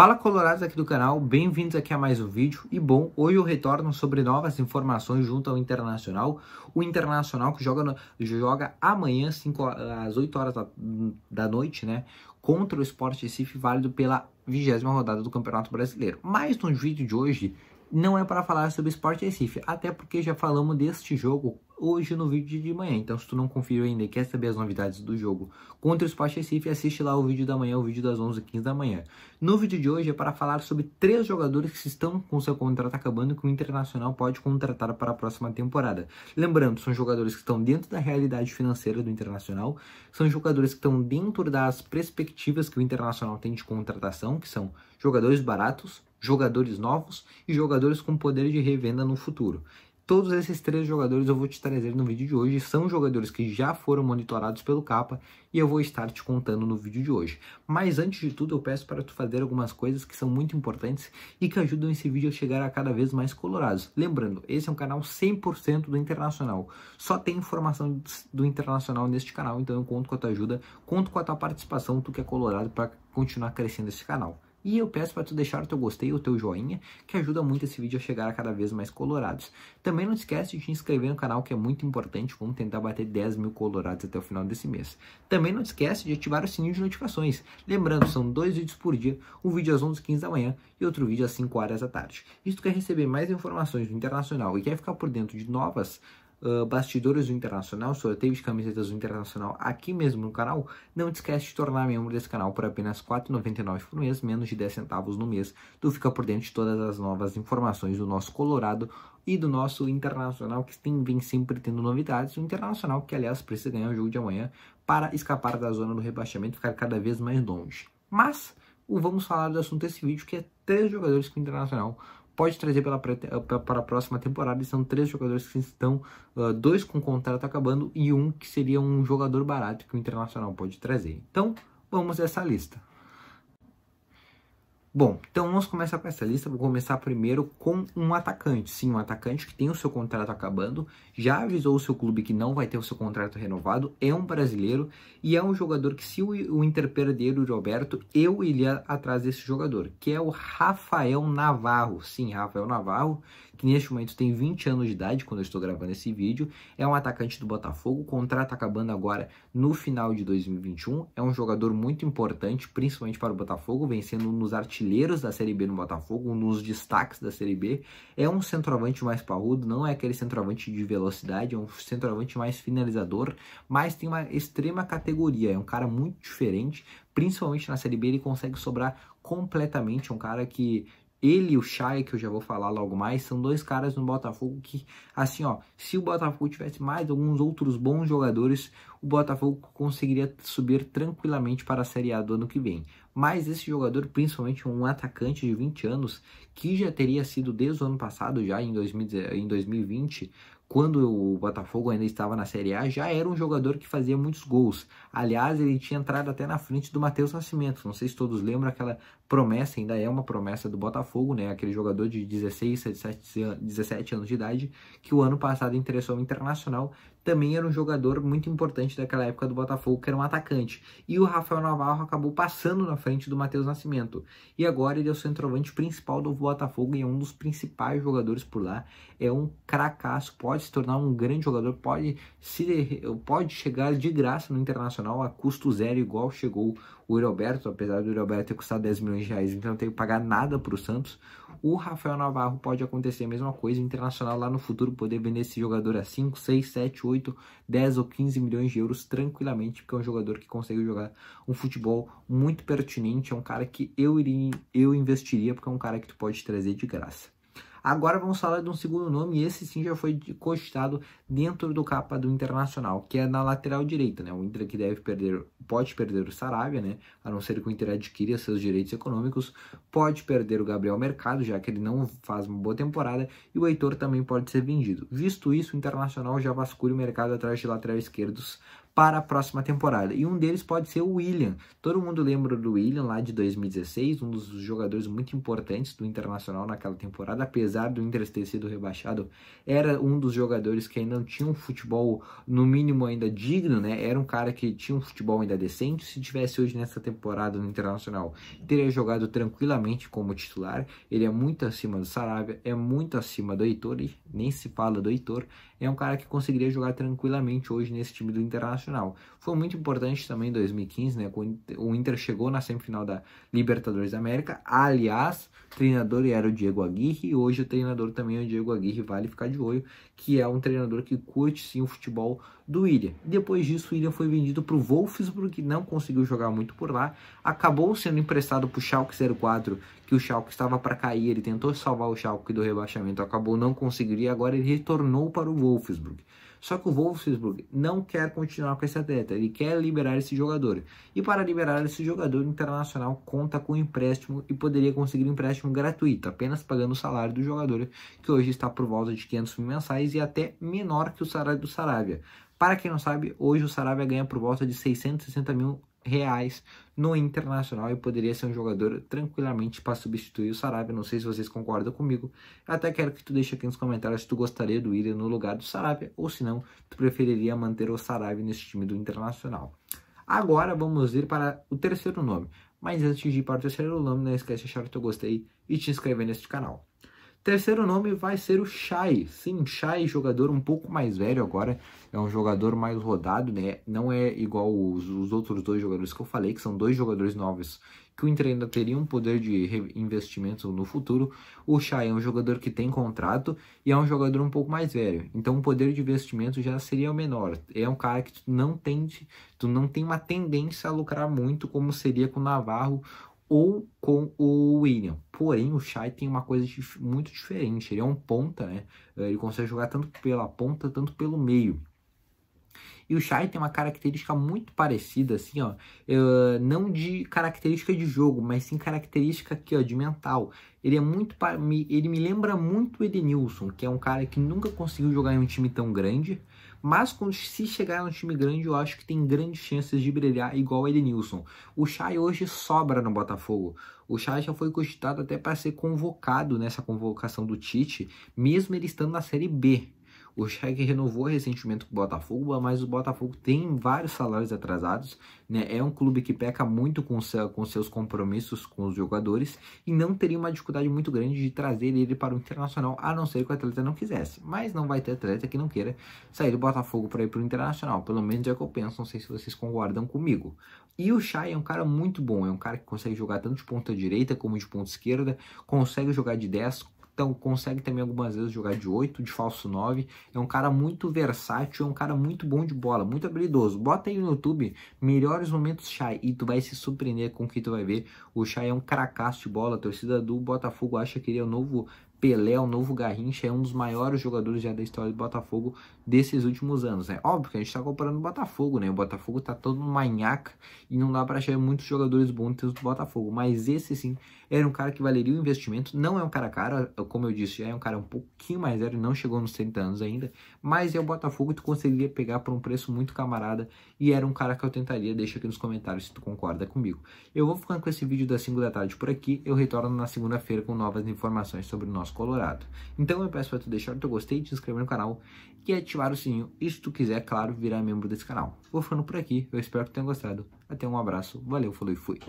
Fala colorados aqui do canal, bem-vindos aqui a mais um vídeo e bom, hoje eu retorno sobre novas informações junto ao Internacional, o Internacional que joga, no, joga amanhã cinco, às 8 horas da, da noite, né, contra o Sport Recife, válido pela vigésima rodada do Campeonato Brasileiro. Mas no vídeo de hoje não é para falar sobre Sport Recife, até porque já falamos deste jogo hoje no vídeo de manhã. Então, se tu não conferiu ainda e quer saber as novidades do jogo contra o Sport Recife, assiste lá o vídeo da manhã, o vídeo das 11h15 da manhã. No vídeo de hoje é para falar sobre três jogadores que estão com seu contrato acabando e que o Internacional pode contratar para a próxima temporada. Lembrando, são jogadores que estão dentro da realidade financeira do Internacional, são jogadores que estão dentro das perspectivas que o Internacional tem de contratação, que são jogadores baratos, jogadores novos e jogadores com poder de revenda no futuro. Todos esses três jogadores eu vou te trazer no vídeo de hoje, são jogadores que já foram monitorados pelo capa e eu vou estar te contando no vídeo de hoje. Mas antes de tudo, eu peço para tu fazer algumas coisas que são muito importantes e que ajudam esse vídeo a chegar a cada vez mais colorados. Lembrando, esse é um canal 100% do Internacional. Só tem informação do Internacional neste canal, então eu conto com a tua ajuda, conto com a tua participação, tu que é colorado para continuar crescendo esse canal. E eu peço para tu deixar o teu gostei ou o teu joinha, que ajuda muito esse vídeo a chegar a cada vez mais colorados. Também não esquece de te inscrever no canal, que é muito importante, vamos tentar bater 10 mil colorados até o final desse mês. Também não esquece de ativar o sininho de notificações. Lembrando, são dois vídeos por dia, um vídeo às 11h15 da manhã e outro vídeo às 5 horas da tarde. se tu quer receber mais informações do Internacional e quer ficar por dentro de novas ah, bastidores do Internacional, sorteio de camisetas do Internacional aqui mesmo no canal, não te esquece de tornar membro desse canal por apenas R$ 4,99 por mês, menos de 10 centavos no mês. Tu fica por dentro de todas as novas informações do nosso Colorado e do nosso Internacional, que tem, vem sempre tendo novidades. O Internacional, que aliás precisa ganhar o jogo de amanhã para escapar da zona do rebaixamento e ficar cada vez mais longe. Mas vamos falar do assunto desse vídeo, que é três jogadores que o Internacional pode trazer pela, para a próxima temporada. São três jogadores que estão, uh, dois com contrato acabando e um que seria um jogador barato que o Internacional pode trazer. Então, vamos a essa lista. Bom, então vamos começar com essa lista. Vou começar primeiro com um atacante. Sim, um atacante que tem o seu contrato acabando, já avisou o seu clube que não vai ter o seu contrato renovado, é um brasileiro e é um jogador que, se o Inter perder o Roberto, eu iria atrás desse jogador, que é o Rafael Navarro. Sim, Rafael Navarro, que neste momento tem 20 anos de idade, quando eu estou gravando esse vídeo. É um atacante do Botafogo, o contrato acabando agora no final de 2021. É um jogador muito importante, principalmente para o Botafogo, vencendo nos artilheiros da Série B no Botafogo, nos destaques da Série B. É um centroavante mais parrudo, não é aquele centroavante de velocidade, é um centroavante mais finalizador, mas tem uma extrema categoria. É um cara muito diferente, principalmente na Série B, ele consegue sobrar completamente. É um cara que ele e o Chay, que eu já vou falar logo mais, são dois caras no Botafogo que, assim, ó, se o Botafogo tivesse mais alguns outros bons jogadores, o Botafogo conseguiria subir tranquilamente para a Série A do ano que vem. Mas esse jogador, principalmente um atacante de 20 anos, que já teria sido desde o ano passado, já em, em 2020, quando o Botafogo ainda estava na Série A, já era um jogador que fazia muitos gols. Aliás, ele tinha entrado até na frente do Matheus Nascimento. Não sei se todos lembram aquela promessa, ainda é uma promessa do Botafogo, né? Aquele jogador de 16, 17, 17 anos de idade que o ano passado interessou o Internacional também era um jogador muito importante daquela época do Botafogo, que era um atacante. E o Rafael Navarro acabou passando na frente do Matheus Nascimento. E agora ele é o centroavante principal do Botafogo e é um dos principais jogadores por lá. É um cracaço, pode se tornar um grande jogador, pode, se, pode chegar de graça no Internacional a custo zero, igual chegou o Roberto, apesar do Roberto ter custado 10 milhões de reais, então não tem que pagar nada para o Santos. O Rafael Navarro pode acontecer a mesma coisa, o Internacional lá no futuro poder vender esse jogador a 5, 6, 7, 8, 10 ou 15 milhões de euros tranquilamente, porque é um jogador que consegue jogar um futebol muito pertinente, é um cara que eu, iria, eu investiria, porque é um cara que tu pode trazer de graça. Agora vamos falar de um segundo nome, e esse sim já foi cogitado dentro do capa do Internacional, que é na lateral direita, né? O Inter que deve perder, pode perder o Sarabia, né? A não ser que o Inter adquira seus direitos econômicos, pode perder o Gabriel Mercado, já que ele não faz uma boa temporada, e o Heitor também pode ser vendido. Visto isso, o Internacional já vasculha o mercado atrás de lateral esquerdos para a próxima temporada. E um deles pode ser o William. Todo mundo lembra do William lá de 2016, um dos jogadores muito importantes do Internacional naquela temporada, apesar do Inter ter sido rebaixado, era um dos jogadores que ainda não tinha um futebol no mínimo ainda digno, né? Era um cara que tinha um futebol ainda decente. Se tivesse hoje nessa temporada no Internacional, teria jogado tranquilamente como titular. Ele é muito acima do Sarabia, é muito acima do Heitor, nem se fala do Heitor, é um cara que conseguiria jogar tranquilamente hoje nesse time do Internacional. Foi muito importante também em 2015, né? O Inter chegou na semifinal da Libertadores da América. Aliás, o treinador era o Diego Aguirre e hoje o treinador também é o Diego Aguirre, vale ficar de olho, que é um treinador que curte sim o futebol do William. Depois disso, o William foi vendido para o Wolfsburg, que não conseguiu jogar muito por lá, acabou sendo emprestado para o Schalke 04, que o Schalke estava para cair, ele tentou salvar o Schalke do rebaixamento, acabou não conseguindo e agora ele retornou para o Wolfsburg Wolfsburg. Só que o Wolfsburg não quer continuar com esse atleta, ele quer liberar esse jogador. E para liberar esse jogador, o Internacional conta com um empréstimo e poderia conseguir um empréstimo gratuito, apenas pagando o salário do jogador, que hoje está por volta de 500 mil mensais e até menor que o salário do Sarabia. Para quem não sabe, hoje o Sarabia ganha por volta de 660 mil reais no Internacional e poderia ser um jogador tranquilamente para substituir o Sarabia. Não sei se vocês concordam comigo. Até quero que tu deixe aqui nos comentários se tu gostaria do ir no lugar do Sarabia ou se não, tu preferiria manter o Sarabia nesse time do Internacional. Agora vamos ir para o terceiro nome. Mas antes de ir para o terceiro nome, não esquece de deixar o teu gostei e te inscrever neste canal. Terceiro nome vai ser o Shai. Sim, Shai, jogador um pouco mais velho agora, é um jogador mais rodado, né? Não é igual os, os outros dois jogadores que eu falei, que são dois jogadores novos que o Inter ainda teria um poder de investimento no futuro. O Shai é um jogador que tem contrato e é um jogador um pouco mais velho. Então o poder de investimento já seria o menor. É um cara que tu não tem, tu não tem uma tendência a lucrar muito como seria com o Navarro ou com o William. Porém, o Shai tem uma coisa muito diferente. Ele é um ponta, né? Ele consegue jogar tanto pela ponta, tanto pelo meio. E o Shai tem uma característica muito parecida, assim, ó. Eh, não de característica de jogo, mas sim característica aqui, ó, de mental. Ele é muito. Ele me lembra muito o Edenilson, que é um cara que nunca conseguiu jogar em um time tão grande. Mas se chegar no time grande, eu acho que tem grandes chances de brilhar igual o Edenilson. O Xai hoje sobra no Botafogo. O Xai já foi cogitado até para ser convocado nessa convocação do Tite, mesmo ele estando na Série B. O Schalke renovou recentemente com o Botafogo, mas o Botafogo tem vários salários atrasados, né? É um clube que peca muito com, seu, com seus compromissos com os jogadores e não teria uma dificuldade muito grande de trazer ele para o Internacional, a não ser que o atleta não quisesse. Mas não vai ter atleta que não queira sair do Botafogo para ir para o Internacional, pelo menos é o que eu penso, não sei se vocês concordam comigo. E o Chay é um cara muito bom, é um cara que consegue jogar tanto de ponta direita como de ponta esquerda, consegue jogar de 10, então consegue também algumas vezes jogar de 8, de falso 9. É um cara muito versátil, é um cara muito bom de bola, muito habilidoso. Bota aí no YouTube melhores momentos Shai e tu vai se surpreender com o que tu vai ver. O Shai é um cracaço de bola, a torcida do Botafogo acha que ele é o novo Pelé, o novo Garrincha, é um dos maiores jogadores já da história do Botafogo desses últimos anos. É né? óbvio que a gente está comparando o Botafogo, né? O Botafogo tá todo numa e não dá para achar muitos jogadores bons do Botafogo, mas esse sim era um cara que valeria o investimento. Não é um cara caro, como eu disse, já é um cara um pouquinho mais velho, não chegou nos 30 anos ainda, mas é o Botafogo que tu conseguiria pegar por um preço muito camarada e era um cara que eu tentaria. Deixa aqui nos comentários se tu concorda comigo. Eu vou ficando com esse vídeo das 5 da tarde por aqui. Eu retorno na segunda-feira com novas informações sobre o nosso Colorado. Então eu peço para tu deixar o teu gostei, te inscrever no canal e ativar o sininho. E se tu quiser, claro, virar membro desse canal. Vou ficando por aqui. Eu espero que tenha gostado. Até um abraço. Valeu, falou e fui.